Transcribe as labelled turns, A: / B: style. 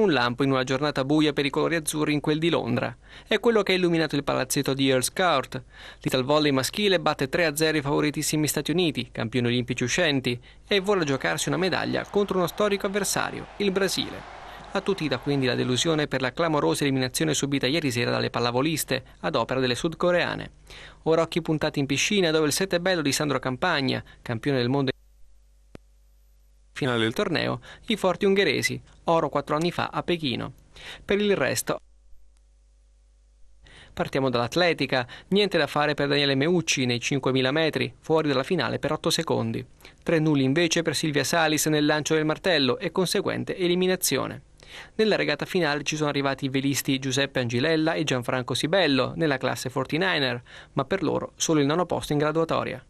A: Un lampo in una giornata buia per i colori azzurri in quel di Londra. È quello che ha illuminato il palazzetto di Earl's Court. L'Ital Volley maschile batte 3-0 i favoritissimi Stati Uniti, campioni olimpici uscenti, e vuole giocarsi una medaglia contro uno storico avversario, il Brasile. Attutita quindi la delusione per la clamorosa eliminazione subita ieri sera dalle pallavoliste ad opera delle sudcoreane. Ora occhi puntati in piscina dove il sette bello di Sandro Campagna, campione del mondo finale del torneo, i forti ungheresi, oro quattro anni fa a Pechino. Per il resto Partiamo dall'atletica, niente da fare per Daniele Meucci nei 5.000 metri, fuori dalla finale per 8 secondi. Tre nulli invece per Silvia Salis nel lancio del martello e conseguente eliminazione. Nella regata finale ci sono arrivati i velisti Giuseppe Angilella e Gianfranco Sibello nella classe 49er, ma per loro solo il nono posto in graduatoria.